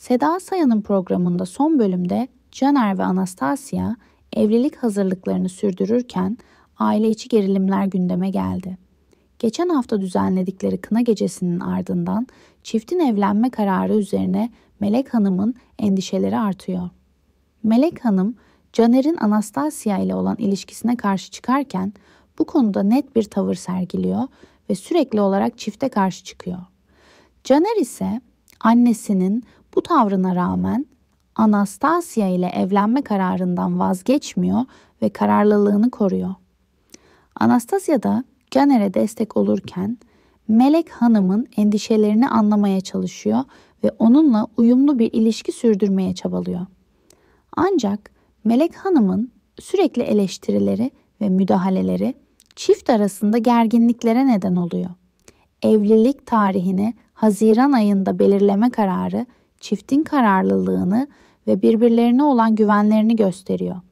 Seda Sayan'ın programında son bölümde Caner ve Anastasia evlilik hazırlıklarını sürdürürken aile içi gerilimler gündeme geldi. Geçen hafta düzenledikleri kına gecesinin ardından çiftin evlenme kararı üzerine Melek Hanım'ın endişeleri artıyor. Melek Hanım, Caner'in Anastasia ile olan ilişkisine karşı çıkarken bu konuda net bir tavır sergiliyor ve sürekli olarak çifte karşı çıkıyor. Caner ise Annesinin bu tavrına rağmen Anastasia ile evlenme kararından vazgeçmiyor ve kararlılığını koruyor. Anastasia da Caner'e destek olurken Melek Hanım'ın endişelerini anlamaya çalışıyor ve onunla uyumlu bir ilişki sürdürmeye çabalıyor. Ancak Melek Hanım'ın sürekli eleştirileri ve müdahaleleri çift arasında gerginliklere neden oluyor. Evlilik tarihini Haziran ayında belirleme kararı çiftin kararlılığını ve birbirlerine olan güvenlerini gösteriyor.